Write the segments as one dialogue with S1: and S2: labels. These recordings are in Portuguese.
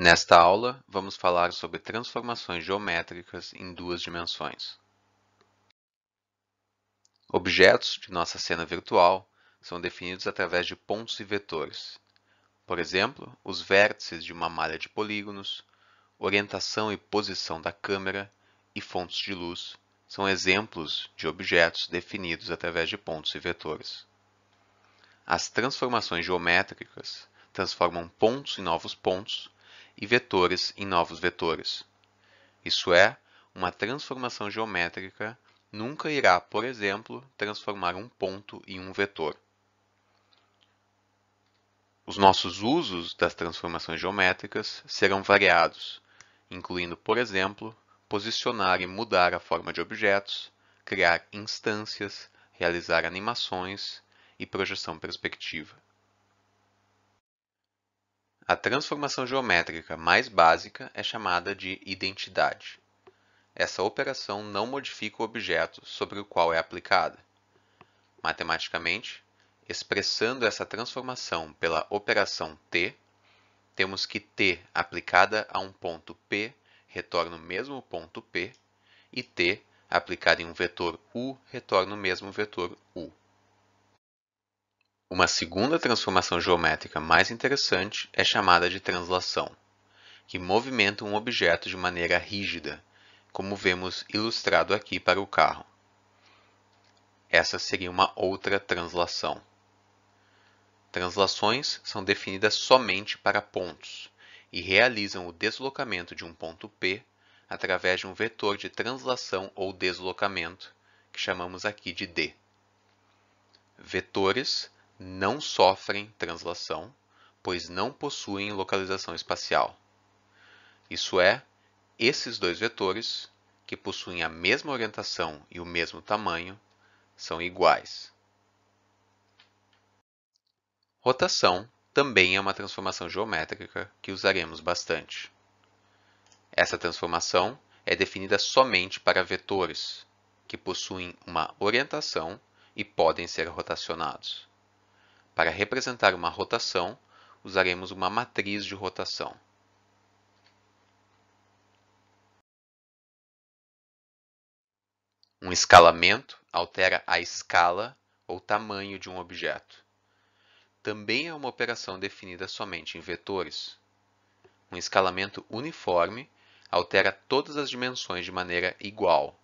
S1: Nesta aula, vamos falar sobre transformações geométricas em duas dimensões. Objetos de nossa cena virtual são definidos através de pontos e vetores. Por exemplo, os vértices de uma malha de polígonos, orientação e posição da câmera e fontes de luz são exemplos de objetos definidos através de pontos e vetores. As transformações geométricas transformam pontos em novos pontos e vetores em novos vetores. Isso é, uma transformação geométrica nunca irá, por exemplo, transformar um ponto em um vetor. Os nossos usos das transformações geométricas serão variados, incluindo, por exemplo, posicionar e mudar a forma de objetos, criar instâncias, realizar animações e projeção perspectiva. A transformação geométrica mais básica é chamada de identidade. Essa operação não modifica o objeto sobre o qual é aplicada. Matematicamente, expressando essa transformação pela operação t, temos que t aplicada a um ponto p retorna o mesmo ponto p e t aplicada em um vetor u retorna o mesmo vetor u. Uma segunda transformação geométrica mais interessante é chamada de translação, que movimenta um objeto de maneira rígida, como vemos ilustrado aqui para o carro. Essa seria uma outra translação. Translações são definidas somente para pontos e realizam o deslocamento de um ponto P através de um vetor de translação ou deslocamento, que chamamos aqui de D. Vetores não sofrem translação, pois não possuem localização espacial. Isso é, esses dois vetores, que possuem a mesma orientação e o mesmo tamanho, são iguais. Rotação também é uma transformação geométrica que usaremos bastante. Essa transformação é definida somente para vetores, que possuem uma orientação e podem ser rotacionados. Para representar uma rotação, usaremos uma matriz de rotação. Um escalamento altera a escala ou tamanho de um objeto. Também é uma operação definida somente em vetores. Um escalamento uniforme altera todas as dimensões de maneira igual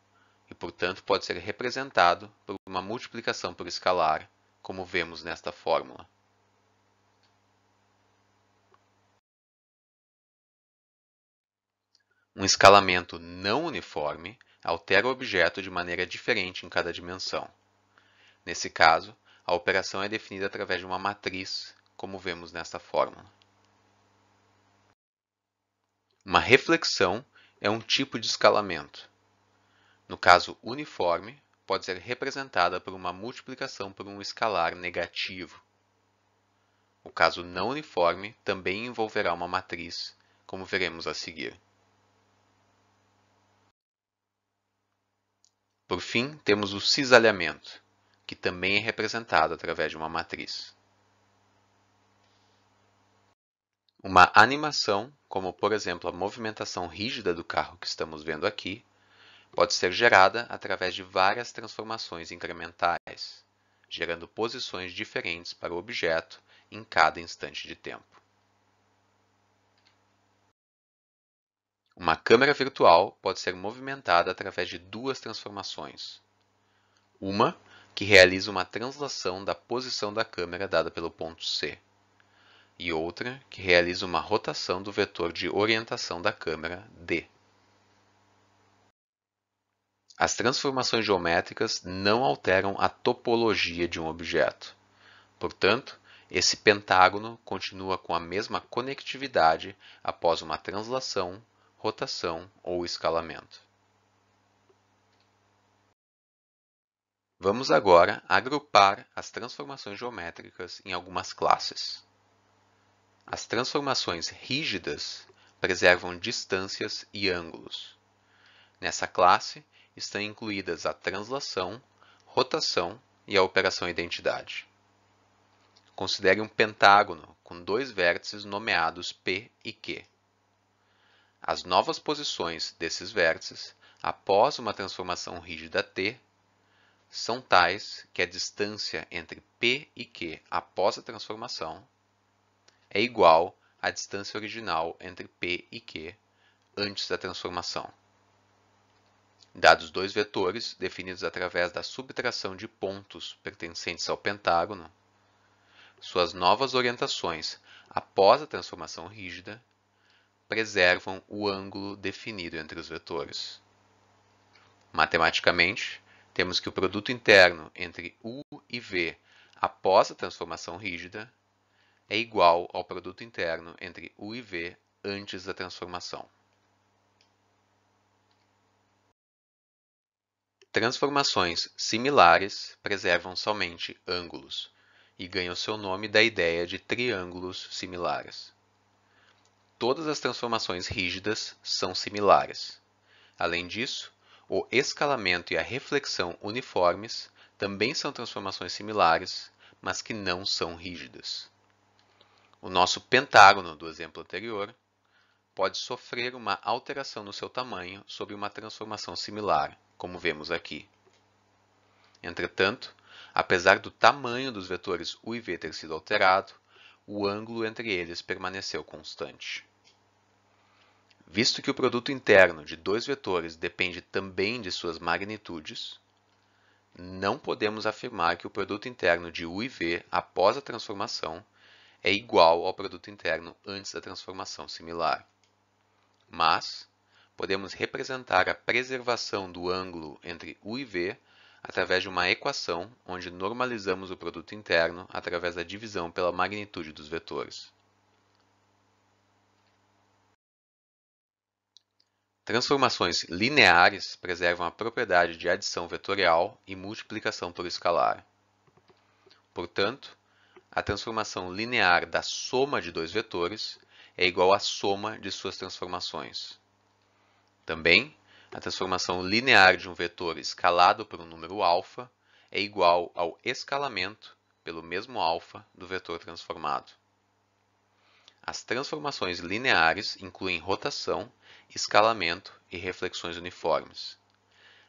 S1: e, portanto, pode ser representado por uma multiplicação por escalar como vemos nesta fórmula. Um escalamento não uniforme altera o objeto de maneira diferente em cada dimensão. Nesse caso, a operação é definida através de uma matriz, como vemos nesta fórmula. Uma reflexão é um tipo de escalamento. No caso uniforme, pode ser representada por uma multiplicação por um escalar negativo. O caso não uniforme também envolverá uma matriz, como veremos a seguir. Por fim, temos o cisalhamento, que também é representado através de uma matriz. Uma animação, como por exemplo a movimentação rígida do carro que estamos vendo aqui, pode ser gerada através de várias transformações incrementais, gerando posições diferentes para o objeto em cada instante de tempo. Uma câmera virtual pode ser movimentada através de duas transformações. Uma que realiza uma translação da posição da câmera dada pelo ponto C, e outra que realiza uma rotação do vetor de orientação da câmera D. As transformações geométricas não alteram a topologia de um objeto. Portanto, esse pentágono continua com a mesma conectividade após uma translação, rotação ou escalamento. Vamos agora agrupar as transformações geométricas em algumas classes. As transformações rígidas preservam distâncias e ângulos. Nessa classe, estão incluídas a translação, rotação e a operação identidade. Considere um pentágono com dois vértices nomeados P e Q. As novas posições desses vértices, após uma transformação rígida T, são tais que a distância entre P e Q após a transformação é igual à distância original entre P e Q antes da transformação. Dados dois vetores, definidos através da subtração de pontos pertencentes ao pentágono, suas novas orientações após a transformação rígida preservam o ângulo definido entre os vetores. Matematicamente, temos que o produto interno entre U e V após a transformação rígida é igual ao produto interno entre U e V antes da transformação. Transformações similares preservam somente ângulos e ganham seu nome da ideia de triângulos similares. Todas as transformações rígidas são similares. Além disso, o escalamento e a reflexão uniformes também são transformações similares, mas que não são rígidas. O nosso pentágono do exemplo anterior pode sofrer uma alteração no seu tamanho sob uma transformação similar, como vemos aqui. Entretanto, apesar do tamanho dos vetores U e V ter sido alterado, o ângulo entre eles permaneceu constante. Visto que o produto interno de dois vetores depende também de suas magnitudes, não podemos afirmar que o produto interno de U e V após a transformação é igual ao produto interno antes da transformação similar. Mas, podemos representar a preservação do ângulo entre U e V através de uma equação onde normalizamos o produto interno através da divisão pela magnitude dos vetores. Transformações lineares preservam a propriedade de adição vetorial e multiplicação por escalar. Portanto, a transformação linear da soma de dois vetores é igual à soma de suas transformações. Também, a transformação linear de um vetor escalado por um número alfa é igual ao escalamento pelo mesmo alfa do vetor transformado. As transformações lineares incluem rotação, escalamento e reflexões uniformes,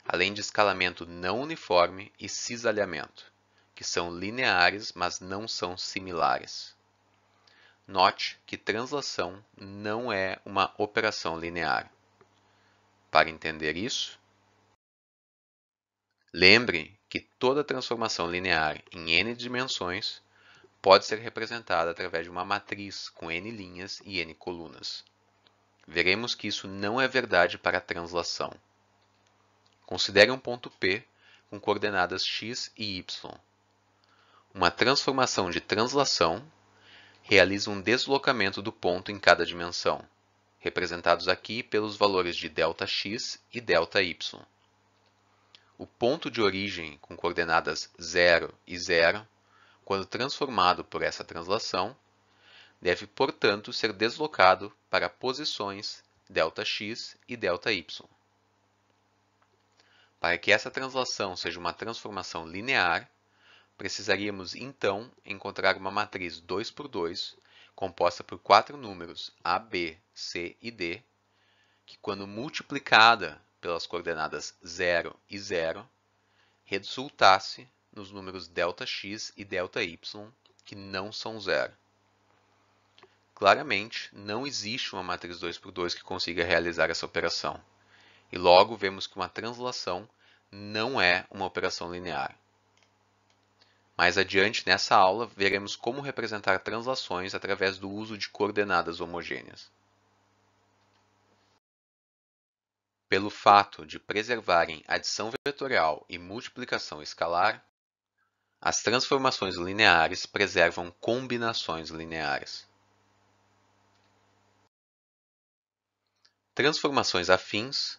S1: além de escalamento não uniforme e cisalhamento, que são lineares, mas não são similares. Note que translação não é uma operação linear para entender isso? Lembre que toda transformação linear em n dimensões pode ser representada através de uma matriz com n linhas e n colunas. Veremos que isso não é verdade para a translação. Considere um ponto P com coordenadas x e y. Uma transformação de translação realiza um deslocamento do ponto em cada dimensão representados aqui pelos valores de Δx e Δy. O ponto de origem com coordenadas 0 e 0, quando transformado por essa translação, deve, portanto, ser deslocado para posições Δx e Δy. Para que essa translação seja uma transformação linear, precisaríamos, então, encontrar uma matriz 2 x 2 composta por quatro números A, B, C e D, que quando multiplicada pelas coordenadas 0 e 0, resultasse nos números Δx e Δy, que não são zero. Claramente, não existe uma matriz 2 x 2 que consiga realizar essa operação. E logo vemos que uma translação não é uma operação linear. Mais adiante, nessa aula, veremos como representar translações através do uso de coordenadas homogêneas. Pelo fato de preservarem adição vetorial e multiplicação escalar, as transformações lineares preservam combinações lineares. Transformações afins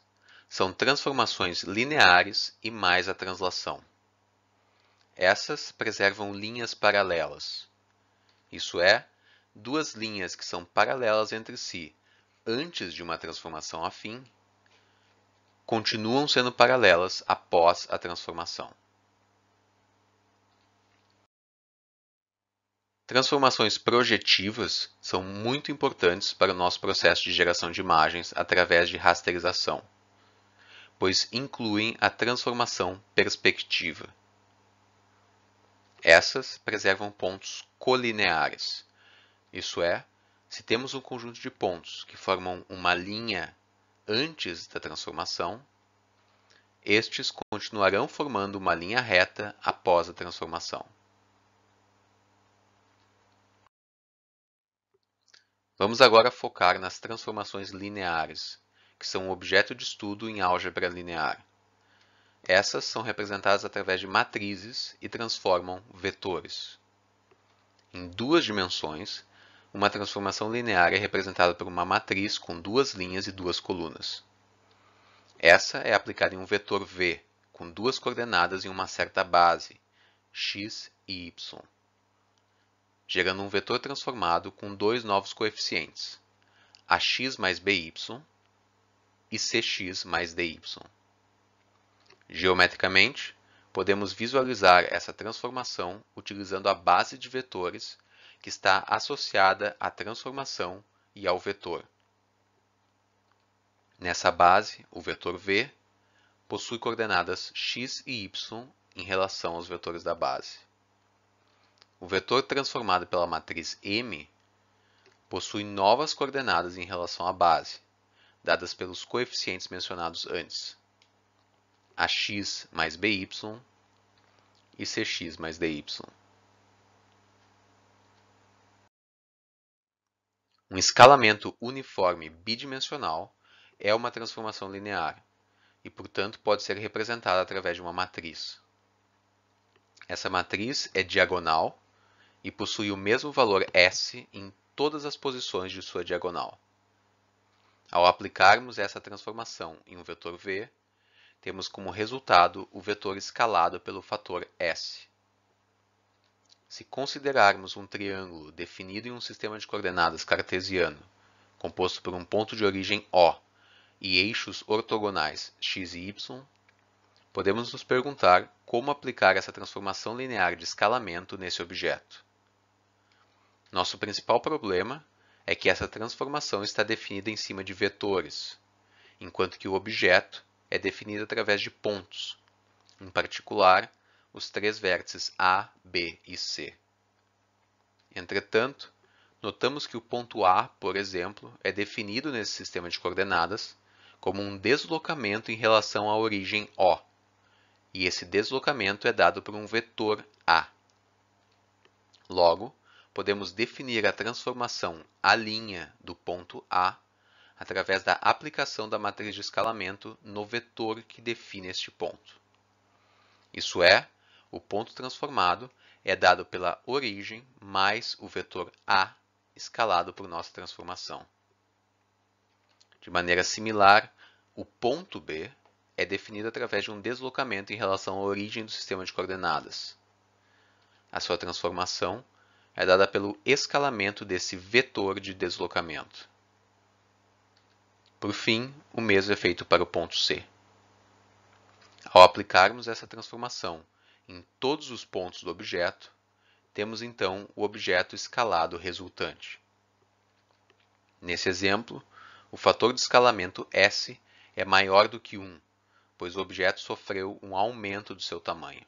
S1: são transformações lineares e mais a translação. Essas preservam linhas paralelas, isso é, duas linhas que são paralelas entre si antes de uma transformação afim continuam sendo paralelas após a transformação. Transformações projetivas são muito importantes para o nosso processo de geração de imagens através de rasterização, pois incluem a transformação perspectiva. Essas preservam pontos colineares. Isso é, se temos um conjunto de pontos que formam uma linha antes da transformação, estes continuarão formando uma linha reta após a transformação. Vamos agora focar nas transformações lineares, que são um objeto de estudo em álgebra linear. Essas são representadas através de matrizes e transformam vetores. Em duas dimensões, uma transformação linear é representada por uma matriz com duas linhas e duas colunas. Essa é aplicada em um vetor v, com duas coordenadas em uma certa base, x e y, gerando um vetor transformado com dois novos coeficientes, ax mais by e cx mais dy. Geometricamente, podemos visualizar essa transformação utilizando a base de vetores que está associada à transformação e ao vetor. Nessa base, o vetor v possui coordenadas x e y em relação aos vetores da base. O vetor transformado pela matriz m possui novas coordenadas em relação à base, dadas pelos coeficientes mencionados antes ax mais by e cx mais dy. Um escalamento uniforme bidimensional é uma transformação linear e, portanto, pode ser representada através de uma matriz. Essa matriz é diagonal e possui o mesmo valor S em todas as posições de sua diagonal. Ao aplicarmos essa transformação em um vetor v, temos como resultado o vetor escalado pelo fator S. Se considerarmos um triângulo definido em um sistema de coordenadas cartesiano, composto por um ponto de origem O e eixos ortogonais x e y, podemos nos perguntar como aplicar essa transformação linear de escalamento nesse objeto. Nosso principal problema é que essa transformação está definida em cima de vetores, enquanto que o objeto é definida através de pontos, em particular os três vértices A, B e C. Entretanto, notamos que o ponto A, por exemplo, é definido nesse sistema de coordenadas como um deslocamento em relação à origem O, e esse deslocamento é dado por um vetor A. Logo, podemos definir a transformação A' do ponto A através da aplicação da matriz de escalamento no vetor que define este ponto. Isso é, o ponto transformado é dado pela origem mais o vetor A escalado por nossa transformação. De maneira similar, o ponto B é definido através de um deslocamento em relação à origem do sistema de coordenadas. A sua transformação é dada pelo escalamento desse vetor de deslocamento. Por fim, o mesmo é feito para o ponto C. Ao aplicarmos essa transformação em todos os pontos do objeto, temos então o objeto escalado resultante. Nesse exemplo, o fator de escalamento S é maior do que 1, pois o objeto sofreu um aumento do seu tamanho.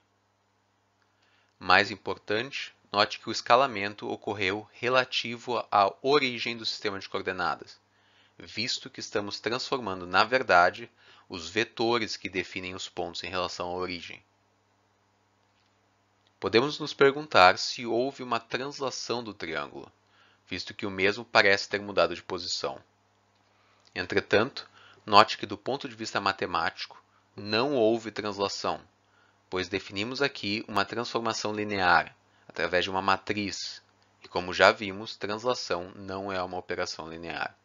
S1: Mais importante, note que o escalamento ocorreu relativo à origem do sistema de coordenadas, visto que estamos transformando na verdade os vetores que definem os pontos em relação à origem. Podemos nos perguntar se houve uma translação do triângulo, visto que o mesmo parece ter mudado de posição. Entretanto, note que do ponto de vista matemático, não houve translação, pois definimos aqui uma transformação linear, através de uma matriz, e como já vimos, translação não é uma operação linear.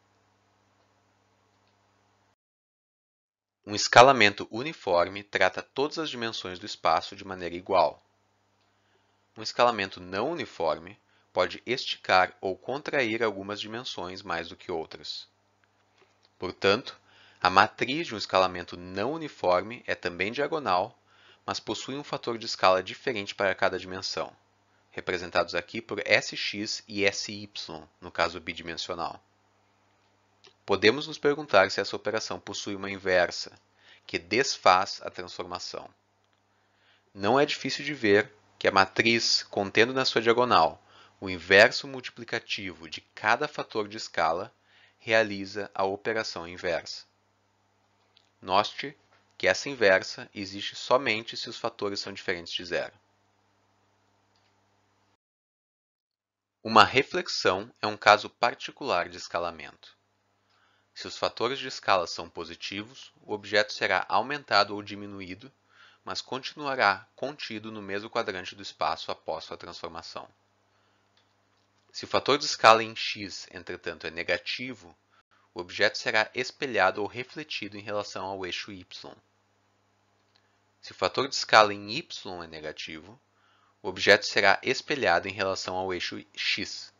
S1: Um escalamento uniforme trata todas as dimensões do espaço de maneira igual. Um escalamento não uniforme pode esticar ou contrair algumas dimensões mais do que outras. Portanto, a matriz de um escalamento não uniforme é também diagonal, mas possui um fator de escala diferente para cada dimensão, representados aqui por Sx e Sy, no caso bidimensional. Podemos nos perguntar se essa operação possui uma inversa, que desfaz a transformação. Não é difícil de ver que a matriz contendo na sua diagonal o inverso multiplicativo de cada fator de escala realiza a operação inversa. Note que essa inversa existe somente se os fatores são diferentes de zero. Uma reflexão é um caso particular de escalamento. Se os fatores de escala são positivos, o objeto será aumentado ou diminuído, mas continuará contido no mesmo quadrante do espaço após sua transformação. Se o fator de escala em x, entretanto, é negativo, o objeto será espelhado ou refletido em relação ao eixo y. Se o fator de escala em y é negativo, o objeto será espelhado em relação ao eixo x.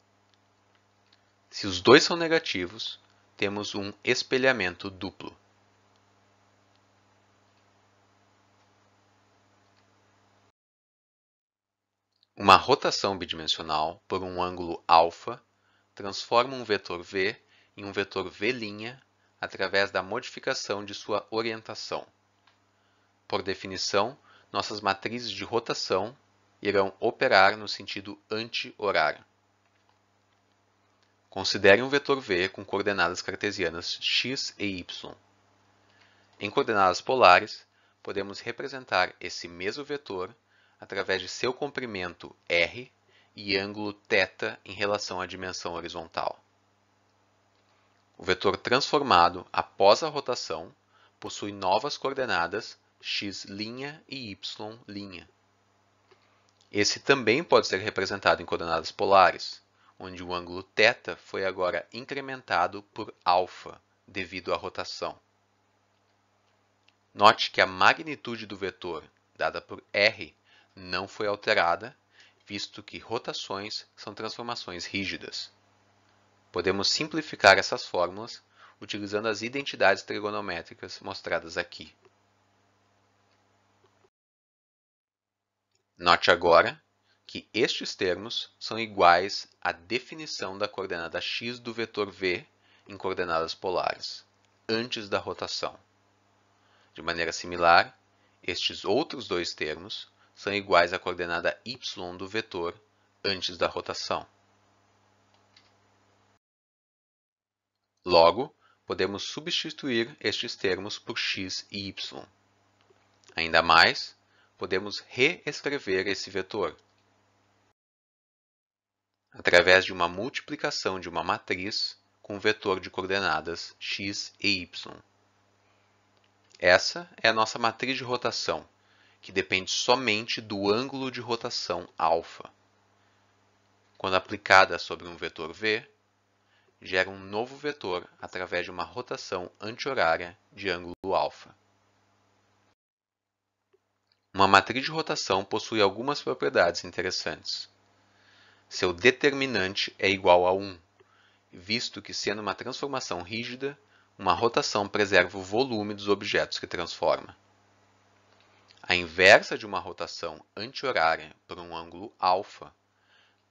S1: Se os dois são negativos, temos um espelhamento duplo. Uma rotação bidimensional por um ângulo alfa transforma um vetor v em um vetor v' através da modificação de sua orientação. Por definição, nossas matrizes de rotação irão operar no sentido anti-horário. Considere um vetor V com coordenadas cartesianas x e y. Em coordenadas polares, podemos representar esse mesmo vetor através de seu comprimento r e ângulo θ em relação à dimensão horizontal. O vetor transformado após a rotação possui novas coordenadas x' e y'. Esse também pode ser representado em coordenadas polares onde o ângulo θ foi agora incrementado por α devido à rotação. Note que a magnitude do vetor, dada por R, não foi alterada, visto que rotações são transformações rígidas. Podemos simplificar essas fórmulas utilizando as identidades trigonométricas mostradas aqui. Note agora que estes termos são iguais à definição da coordenada x do vetor v em coordenadas polares, antes da rotação. De maneira similar, estes outros dois termos são iguais à coordenada y do vetor antes da rotação. Logo, podemos substituir estes termos por x e y. Ainda mais, podemos reescrever esse vetor, através de uma multiplicação de uma matriz com um vetor de coordenadas x e y. Essa é a nossa matriz de rotação, que depende somente do ângulo de rotação alfa. Quando aplicada sobre um vetor v, gera um novo vetor através de uma rotação anti-horária de ângulo alfa. Uma matriz de rotação possui algumas propriedades interessantes seu determinante é igual a 1, visto que, sendo uma transformação rígida, uma rotação preserva o volume dos objetos que transforma. A inversa de uma rotação anti-horária por um ângulo alfa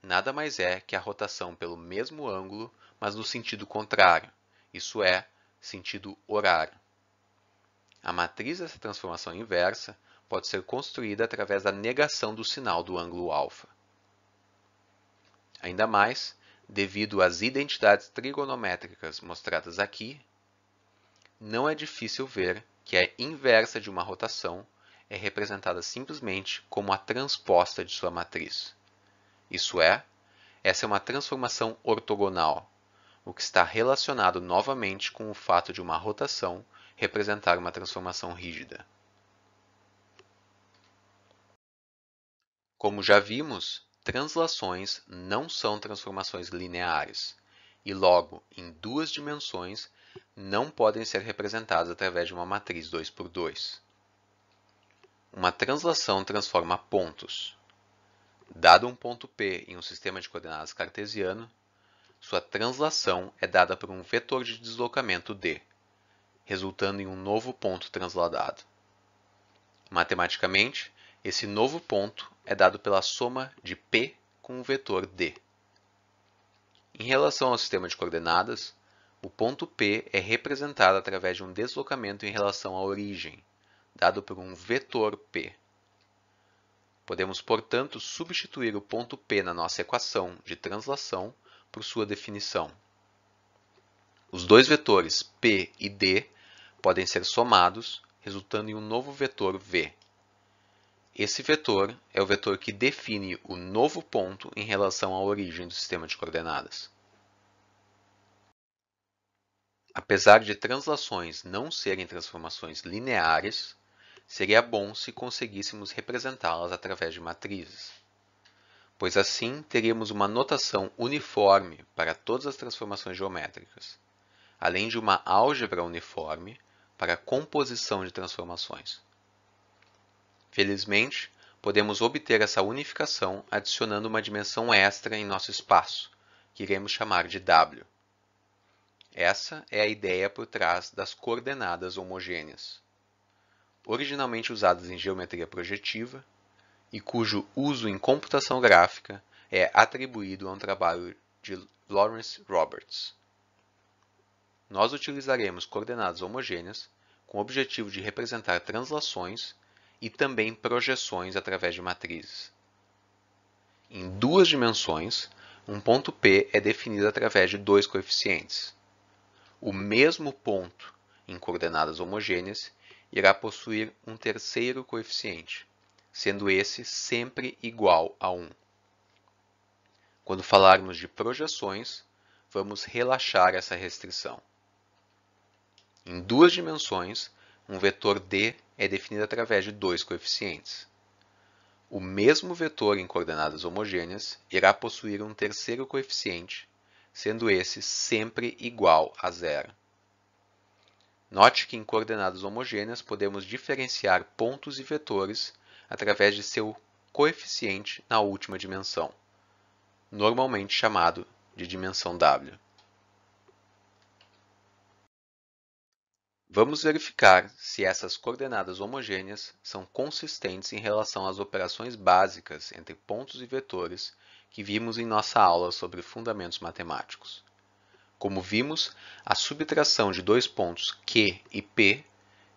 S1: nada mais é que a rotação pelo mesmo ângulo, mas no sentido contrário, isso é, sentido horário. A matriz dessa transformação inversa pode ser construída através da negação do sinal do ângulo alfa. Ainda mais, devido às identidades trigonométricas mostradas aqui, não é difícil ver que a inversa de uma rotação é representada simplesmente como a transposta de sua matriz. Isso é, essa é uma transformação ortogonal, o que está relacionado novamente com o fato de uma rotação representar uma transformação rígida. Como já vimos, translações não são transformações lineares e, logo, em duas dimensões, não podem ser representadas através de uma matriz 2 x 2. Uma translação transforma pontos. Dado um ponto P em um sistema de coordenadas cartesiano, sua translação é dada por um vetor de deslocamento D, resultando em um novo ponto transladado. Matematicamente, esse novo ponto é dado pela soma de P com o vetor D. Em relação ao sistema de coordenadas, o ponto P é representado através de um deslocamento em relação à origem, dado por um vetor P. Podemos, portanto, substituir o ponto P na nossa equação de translação por sua definição. Os dois vetores P e D podem ser somados, resultando em um novo vetor V. Esse vetor é o vetor que define o novo ponto em relação à origem do sistema de coordenadas. Apesar de translações não serem transformações lineares, seria bom se conseguíssemos representá-las através de matrizes, pois assim teríamos uma notação uniforme para todas as transformações geométricas, além de uma álgebra uniforme para a composição de transformações. Felizmente, podemos obter essa unificação adicionando uma dimensão extra em nosso espaço, que iremos chamar de W. Essa é a ideia por trás das coordenadas homogêneas. Originalmente usadas em geometria projetiva, e cujo uso em computação gráfica é atribuído a um trabalho de Lawrence Roberts. Nós utilizaremos coordenadas homogêneas com o objetivo de representar translações e também projeções através de matrizes. Em duas dimensões, um ponto P é definido através de dois coeficientes. O mesmo ponto, em coordenadas homogêneas, irá possuir um terceiro coeficiente, sendo esse sempre igual a 1. Quando falarmos de projeções, vamos relaxar essa restrição. Em duas dimensões, um vetor d é definido através de dois coeficientes. O mesmo vetor em coordenadas homogêneas irá possuir um terceiro coeficiente, sendo esse sempre igual a zero. Note que em coordenadas homogêneas podemos diferenciar pontos e vetores através de seu coeficiente na última dimensão, normalmente chamado de dimensão W. Vamos verificar se essas coordenadas homogêneas são consistentes em relação às operações básicas entre pontos e vetores que vimos em nossa aula sobre fundamentos matemáticos. Como vimos, a subtração de dois pontos Q e P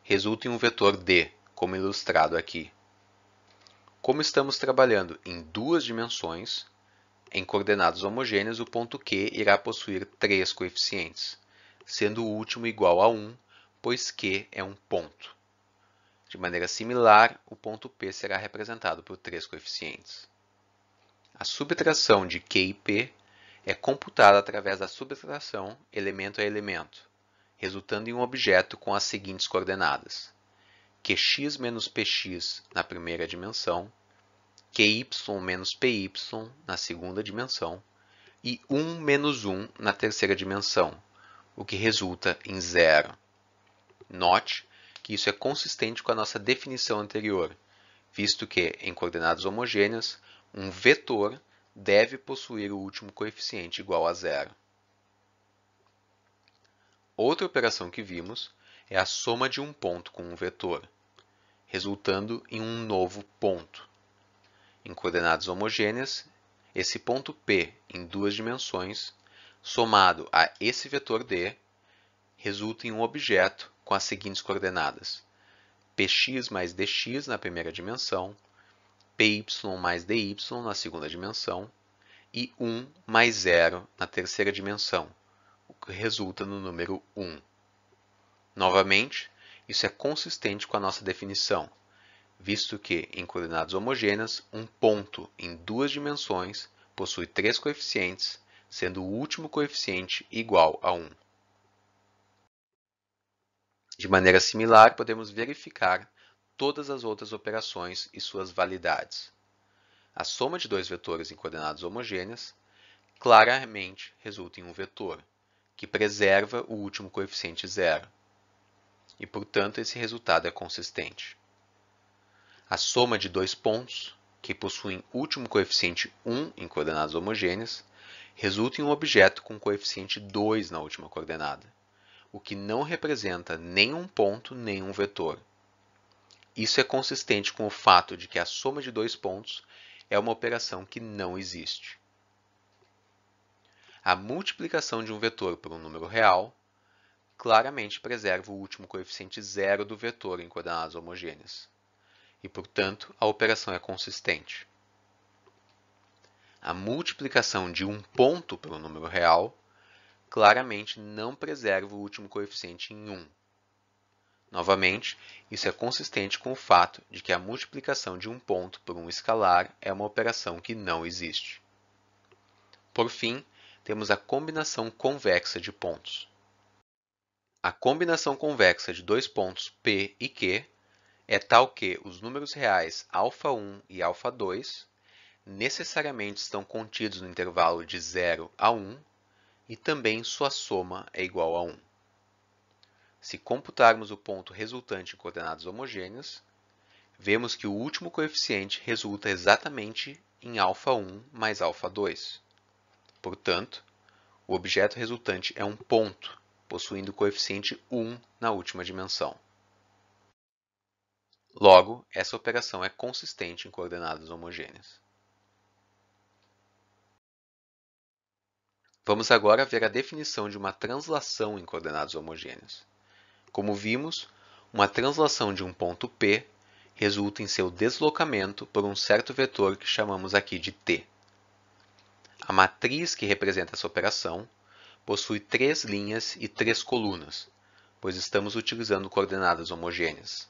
S1: resulta em um vetor D, como ilustrado aqui. Como estamos trabalhando em duas dimensões, em coordenadas homogêneas o ponto Q irá possuir três coeficientes, sendo o último igual a 1 pois Q é um ponto. De maneira similar, o ponto P será representado por três coeficientes. A subtração de Q e P é computada através da subtração elemento a elemento, resultando em um objeto com as seguintes coordenadas: qx menos px na primeira dimensão, qy menos py na segunda dimensão e 1 menos 1 na terceira dimensão, o que resulta em zero. Note que isso é consistente com a nossa definição anterior, visto que, em coordenadas homogêneas, um vetor deve possuir o último coeficiente igual a zero. Outra operação que vimos é a soma de um ponto com um vetor, resultando em um novo ponto. Em coordenadas homogêneas, esse ponto P em duas dimensões, somado a esse vetor D, resulta em um objeto com as seguintes coordenadas: px mais dx na primeira dimensão, py mais dy na segunda dimensão e 1 mais 0 na terceira dimensão, o que resulta no número 1. Novamente, isso é consistente com a nossa definição, visto que, em coordenadas homogêneas, um ponto em duas dimensões possui três coeficientes, sendo o último coeficiente igual a 1. De maneira similar, podemos verificar todas as outras operações e suas validades. A soma de dois vetores em coordenadas homogêneas claramente resulta em um vetor, que preserva o último coeficiente zero, e portanto esse resultado é consistente. A soma de dois pontos, que possuem último coeficiente 1 em coordenadas homogêneas, resulta em um objeto com coeficiente 2 na última coordenada o que não representa nenhum ponto nem um vetor. Isso é consistente com o fato de que a soma de dois pontos é uma operação que não existe. A multiplicação de um vetor por um número real claramente preserva o último coeficiente zero do vetor em coordenadas homogêneas, e, portanto, a operação é consistente. A multiplicação de um ponto por um número real claramente não preserva o último coeficiente em 1. Novamente, isso é consistente com o fato de que a multiplicação de um ponto por um escalar é uma operação que não existe. Por fim, temos a combinação convexa de pontos. A combinação convexa de dois pontos P e Q é tal que os números reais α1 e α2 necessariamente estão contidos no intervalo de 0 a 1 e também sua soma é igual a 1. Se computarmos o ponto resultante em coordenadas homogêneas, vemos que o último coeficiente resulta exatamente em α1 mais α2. Portanto, o objeto resultante é um ponto, possuindo o coeficiente 1 na última dimensão. Logo, essa operação é consistente em coordenadas homogêneas. Vamos agora ver a definição de uma translação em coordenadas homogêneas. Como vimos, uma translação de um ponto P resulta em seu deslocamento por um certo vetor que chamamos aqui de t. A matriz que representa essa operação possui três linhas e três colunas, pois estamos utilizando coordenadas homogêneas.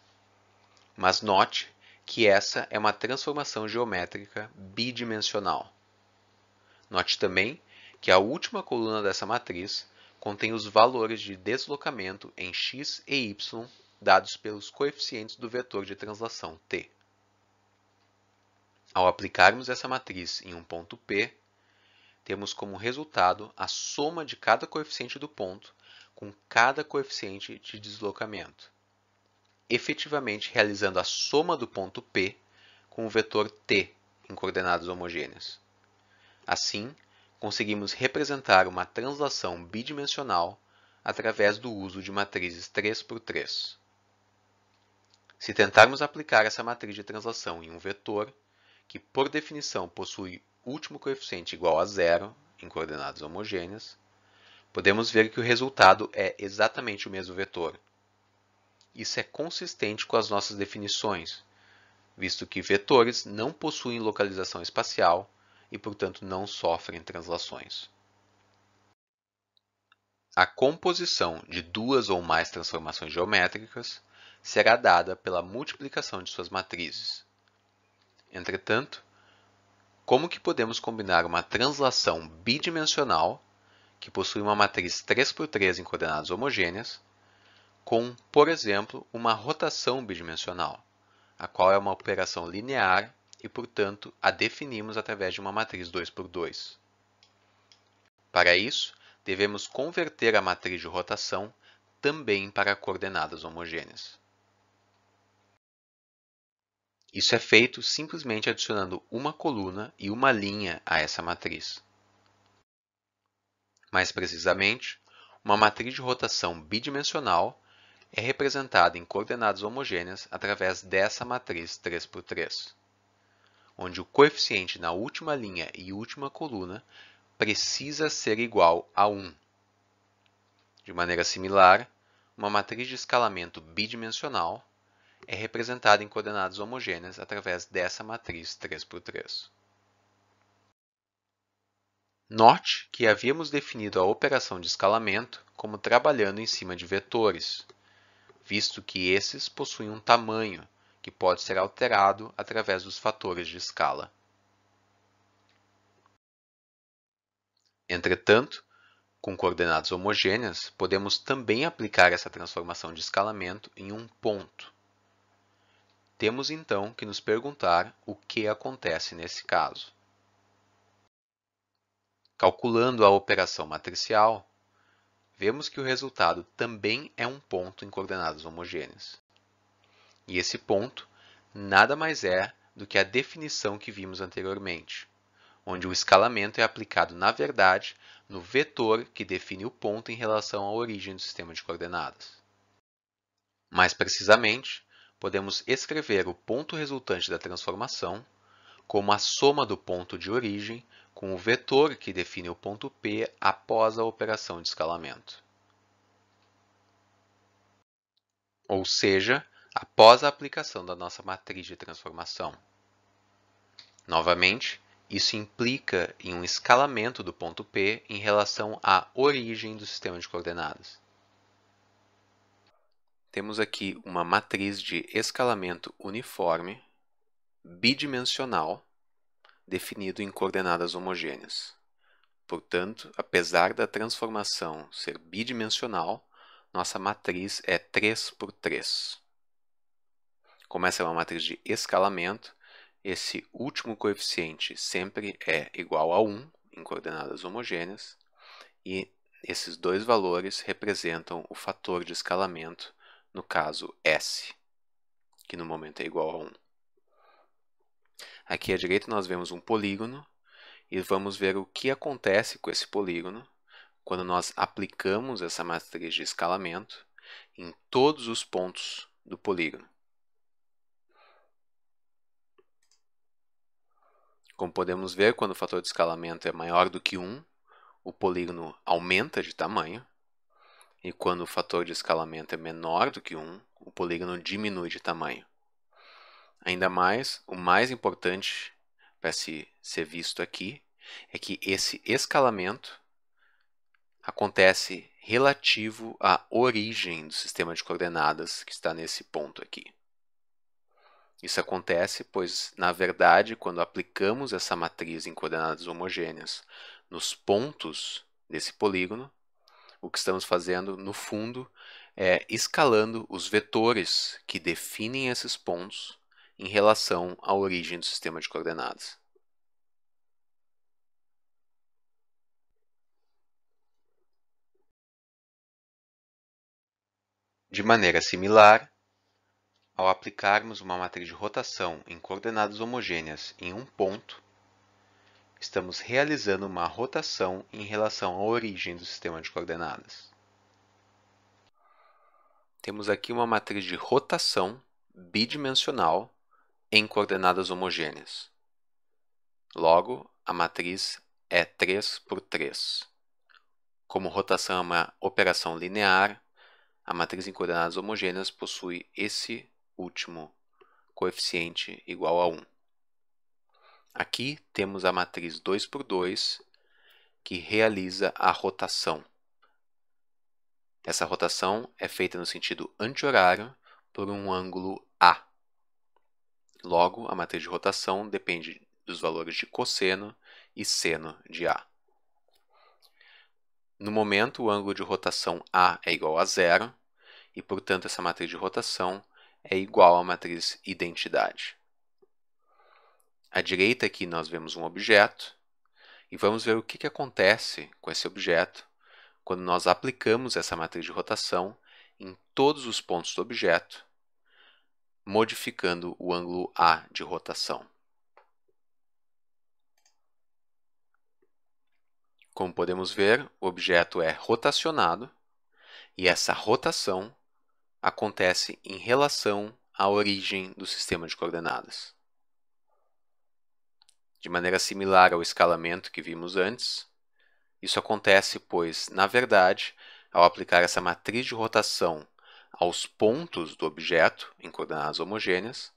S1: Mas note que essa é uma transformação geométrica bidimensional. Note também que a última coluna dessa matriz contém os valores de deslocamento em x e y dados pelos coeficientes do vetor de translação t. Ao aplicarmos essa matriz em um ponto P, temos como resultado a soma de cada coeficiente do ponto com cada coeficiente de deslocamento, efetivamente realizando a soma do ponto P com o vetor t em coordenadas homogêneas. Assim, conseguimos representar uma translação bidimensional através do uso de matrizes 3 por 3. Se tentarmos aplicar essa matriz de translação em um vetor, que por definição possui último coeficiente igual a zero em coordenadas homogêneas, podemos ver que o resultado é exatamente o mesmo vetor. Isso é consistente com as nossas definições, visto que vetores não possuem localização espacial e, portanto, não sofrem translações. A composição de duas ou mais transformações geométricas será dada pela multiplicação de suas matrizes. Entretanto, como que podemos combinar uma translação bidimensional, que possui uma matriz 3x3 em coordenadas homogêneas, com, por exemplo, uma rotação bidimensional, a qual é uma operação linear e, portanto, a definimos através de uma matriz 2 por 2. Para isso, devemos converter a matriz de rotação também para coordenadas homogêneas. Isso é feito simplesmente adicionando uma coluna e uma linha a essa matriz. Mais precisamente, uma matriz de rotação bidimensional é representada em coordenadas homogêneas através dessa matriz 3x3 onde o coeficiente na última linha e última coluna precisa ser igual a 1. De maneira similar, uma matriz de escalamento bidimensional é representada em coordenadas homogêneas através dessa matriz 3 por 3. Note que havíamos definido a operação de escalamento como trabalhando em cima de vetores, visto que esses possuem um tamanho que pode ser alterado através dos fatores de escala. Entretanto, com coordenadas homogêneas, podemos também aplicar essa transformação de escalamento em um ponto. Temos então que nos perguntar o que acontece nesse caso. Calculando a operação matricial, vemos que o resultado também é um ponto em coordenadas homogêneas. E esse ponto nada mais é do que a definição que vimos anteriormente, onde o escalamento é aplicado, na verdade, no vetor que define o ponto em relação à origem do sistema de coordenadas. Mais precisamente, podemos escrever o ponto resultante da transformação como a soma do ponto de origem com o vetor que define o ponto P após a operação de escalamento. Ou seja, após a aplicação da nossa matriz de transformação. Novamente, isso implica em um escalamento do ponto P em relação à origem do sistema de coordenadas. Temos aqui uma matriz de escalamento uniforme, bidimensional, definido em coordenadas homogêneas. Portanto, apesar da transformação ser bidimensional, nossa matriz é 3 por 3. Como essa é uma matriz de escalamento, esse último coeficiente sempre é igual a 1 em coordenadas homogêneas, e esses dois valores representam o fator de escalamento, no caso S, que no momento é igual a 1. Aqui à direita nós vemos um polígono e vamos ver o que acontece com esse polígono quando nós aplicamos essa matriz de escalamento em todos os pontos do polígono. Como podemos ver, quando o fator de escalamento é maior do que 1, o polígono aumenta de tamanho. E quando o fator de escalamento é menor do que 1, o polígono diminui de tamanho. Ainda mais, o mais importante para se ser visto aqui é que esse escalamento acontece relativo à origem do sistema de coordenadas que está nesse ponto aqui. Isso acontece pois, na verdade, quando aplicamos essa matriz em coordenadas homogêneas nos pontos desse polígono, o que estamos fazendo, no fundo, é escalando os vetores que definem esses pontos em relação à origem do sistema de coordenadas. De maneira similar, ao aplicarmos uma matriz de rotação em coordenadas homogêneas em um ponto, estamos realizando uma rotação em relação à origem do sistema de coordenadas. Temos aqui uma matriz de rotação bidimensional em coordenadas homogêneas. Logo, a matriz é 3 por 3. Como rotação é uma operação linear, a matriz em coordenadas homogêneas possui esse último coeficiente igual a 1. Aqui temos a matriz 2 por 2 que realiza a rotação. Essa rotação é feita no sentido anti-horário por um ângulo A. Logo, a matriz de rotação depende dos valores de cosseno e seno de A. No momento, o ângulo de rotação A é igual a zero, e, portanto, essa matriz de rotação é igual à matriz identidade. À direita aqui nós vemos um objeto e vamos ver o que, que acontece com esse objeto quando nós aplicamos essa matriz de rotação em todos os pontos do objeto, modificando o ângulo A de rotação. Como podemos ver, o objeto é rotacionado e essa rotação acontece em relação à origem do sistema de coordenadas. De maneira similar ao escalamento que vimos antes, isso acontece pois, na verdade, ao aplicar essa matriz de rotação aos pontos do objeto em coordenadas homogêneas,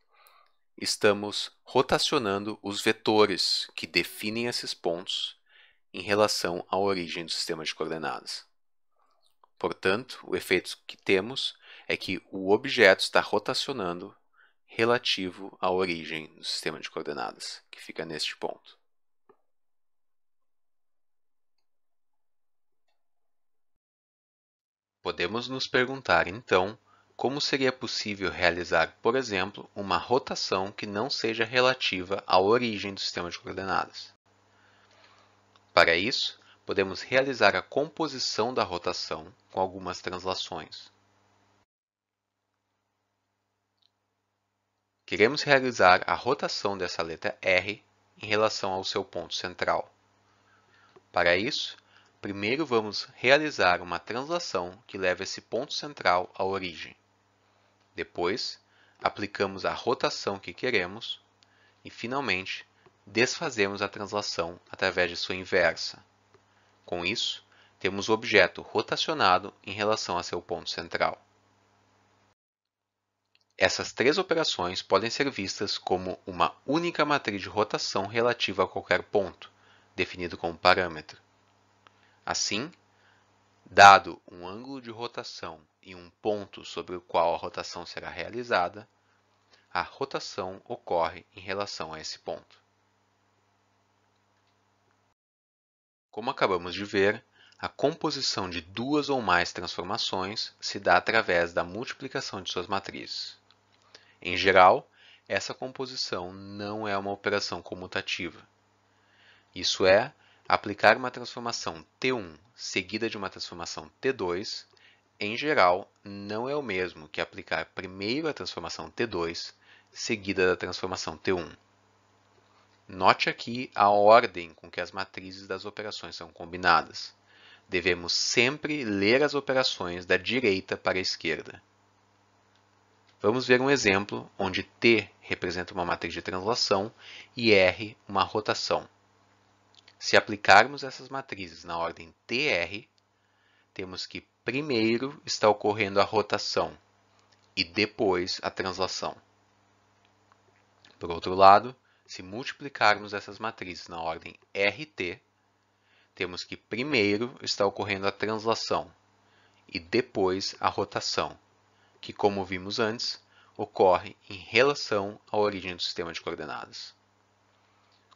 S1: estamos rotacionando os vetores que definem esses pontos em relação à origem do sistema de coordenadas. Portanto, o efeito que temos é que o objeto está rotacionando relativo à origem do sistema de coordenadas, que fica neste ponto. Podemos nos perguntar, então, como seria possível realizar, por exemplo, uma rotação que não seja relativa à origem do sistema de coordenadas. Para isso, podemos realizar a composição da rotação com algumas translações. Queremos realizar a rotação dessa letra R em relação ao seu ponto central. Para isso, primeiro vamos realizar uma translação que leva esse ponto central à origem. Depois, aplicamos a rotação que queremos e, finalmente, desfazemos a translação através de sua inversa. Com isso, temos o objeto rotacionado em relação a seu ponto central. Essas três operações podem ser vistas como uma única matriz de rotação relativa a qualquer ponto, definido como parâmetro. Assim, dado um ângulo de rotação e um ponto sobre o qual a rotação será realizada, a rotação ocorre em relação a esse ponto. Como acabamos de ver, a composição de duas ou mais transformações se dá através da multiplicação de suas matrizes. Em geral, essa composição não é uma operação comutativa. Isso é, aplicar uma transformação T1 seguida de uma transformação T2, em geral, não é o mesmo que aplicar primeiro a transformação T2 seguida da transformação T1. Note aqui a ordem com que as matrizes das operações são combinadas. Devemos sempre ler as operações da direita para a esquerda. Vamos ver um exemplo onde T representa uma matriz de translação e R uma rotação. Se aplicarmos essas matrizes na ordem TR, temos que primeiro está ocorrendo a rotação e depois a translação. Por outro lado, se multiplicarmos essas matrizes na ordem RT, temos que primeiro está ocorrendo a translação e depois a rotação que, como vimos antes, ocorre em relação à origem do sistema de coordenadas.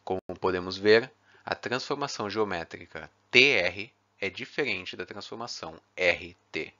S1: Como podemos ver, a transformação geométrica TR é diferente da transformação RT.